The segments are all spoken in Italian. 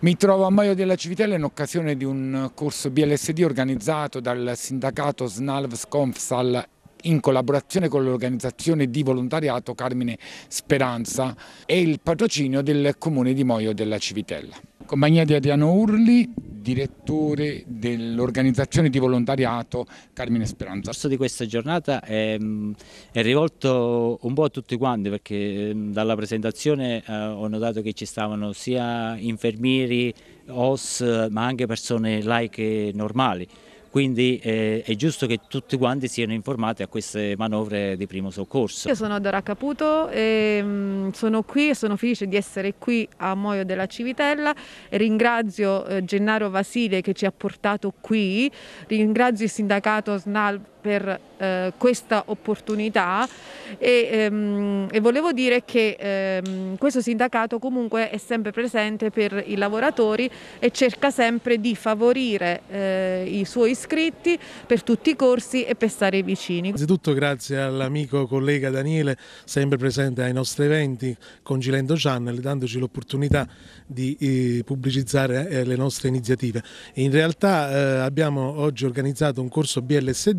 Mi trovo a Maio della Civitella in occasione di un corso BLSD organizzato dal sindacato SNALV SCONFSAL in collaborazione con l'organizzazione di volontariato Carmine Speranza e il patrocinio del comune di Moio della Civitella. Compagnia di Adriano Urli, direttore dell'organizzazione di volontariato Carmine Speranza. Il corso di questa giornata è, mm, è, rivolto un po' a tutti quanti perché mm, dalla presentazione eh, ho notato che ci stavano sia infermieri, OS ma anche persone laiche normali quindi eh, è giusto che tutti quanti siano informati a queste manovre di primo soccorso. Io sono Dora Caputo, e, ehm, mh, sono qui e sono felice di essere qui a Moio della Civitella, ringrazio eh, Gennaro Vasile che ci ha portato qui, ringrazio il sindacato SNAL per eh, questa opportunità e, ehm, e, volevo dire che ehm, questo sindacato comunque è sempre presente per i lavoratori e cerca sempre di favorire eh, i suoi iscritti per tutti i corsi e per stare vicini. Innanzitutto grazie all'amico collega Daniele, sempre presente ai nostri eventi con Gilendo Channel, dandoci l'opportunità di eh, pubblicizzare eh, le nostre iniziative. In realtà eh, abbiamo oggi organizzato un corso BLSD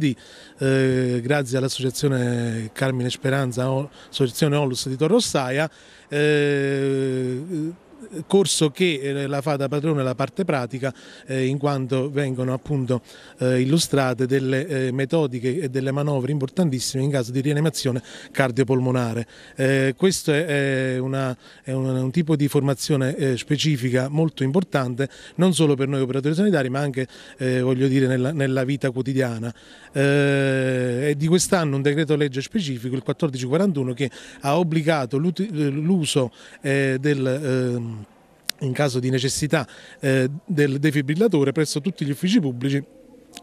eh, grazie all'associazione Carmine Speranza, associazione Onlus di Torrossaia, eh, corso che eh, la fa da padrone la parte pratica eh, in quanto vengono appunto eh, illustrate delle metodiche e delle manovre importantissime in caso di rianimazione cardiopolmonare. questo è, una, è un, tipo di formazione specifica molto importante non solo per noi operatori sanitari ma anche voglio dire, nella, nella vita quotidiana. è di quest'anno un decreto legge specifico, il 1441, che ha obbligato l'uso del ehm, in caso di necessità eh, del defibrillatore presso tutti gli uffici pubblici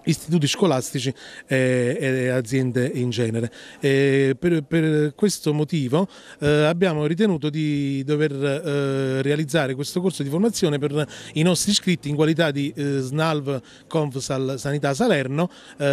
istituti scolastici e, eh, e aziende in genere. Eh, per, per, questo motivo eh, abbiamo ritenuto di dover realizzare questo corso di formazione per i nostri iscritti in qualità di SNALV Confsal Sanità Salerno,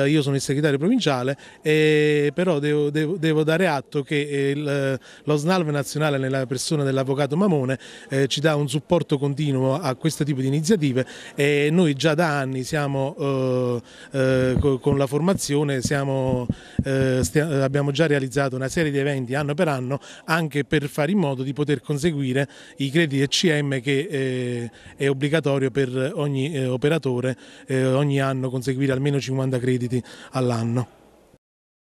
io sono il segretario provinciale, però devo, devo, devo, dare atto che il, lo SNALV nazionale nella persona dell'avvocato Mamone eh, ci dà un supporto continuo a questo tipo di iniziative e noi già da anni siamo eh, eh, con la formazione siamo, eh, abbiamo già realizzato una serie di eventi anno per anno anche per fare in modo di poter conseguire i crediti ECM che eh, è obbligatorio per ogni eh, operatore eh, ogni anno conseguire almeno 50 crediti all'anno.